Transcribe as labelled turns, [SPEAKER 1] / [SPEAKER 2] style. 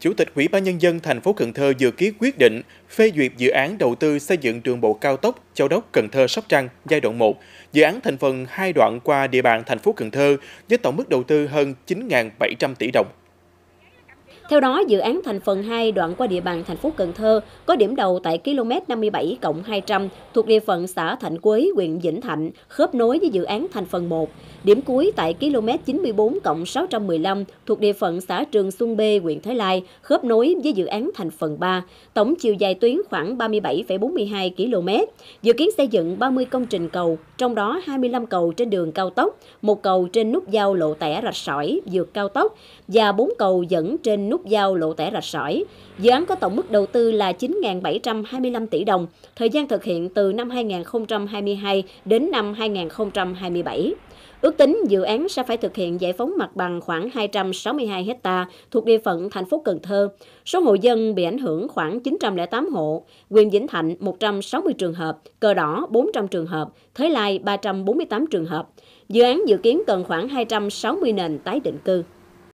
[SPEAKER 1] Chủ tịch Ủy ban nhân dân thành phố Cần Thơ vừa ký quyết định phê duyệt dự án đầu tư xây dựng đường bộ cao tốc Châu Đốc Cần Thơ Sóc Trăng giai đoạn 1, dự án thành phần hai đoạn qua địa bàn thành phố Cần Thơ với tổng mức đầu tư hơn 9.700 tỷ đồng.
[SPEAKER 2] Theo đó, dự án thành phần 2 đoạn qua địa bàn thành phố Cần Thơ có điểm đầu tại km 57 200 thuộc địa phận xã Thạnh Quế, huyện Vĩnh Thạnh, khớp nối với dự án thành phần 1. Điểm cuối tại km 94 615 thuộc địa phận xã Trường Xuân B, huyện Thái Lai, khớp nối với dự án thành phần 3. Tổng chiều dài tuyến khoảng 37,42 km. Dự kiến xây dựng 30 công trình cầu, trong đó 25 cầu trên đường cao tốc, một cầu trên nút giao lộ tẻ rạch sỏi, dược cao tốc và 4 cầu dẫn trên nút nút giao lộ tẻ rạch sỏi. Dự án có tổng mức đầu tư là 9.725 tỷ đồng, thời gian thực hiện từ năm 2022 đến năm 2027. Ước tính dự án sẽ phải thực hiện giải phóng mặt bằng khoảng 262 hecta thuộc địa phận thành phố Cần Thơ. Số hộ dân bị ảnh hưởng khoảng 908 hộ, quyền Vĩnh Thạnh 160 trường hợp, Cờ Đỏ 400 trường hợp, Thới Lai 348 trường hợp. Dự án dự kiến cần khoảng 260 nền tái định cư.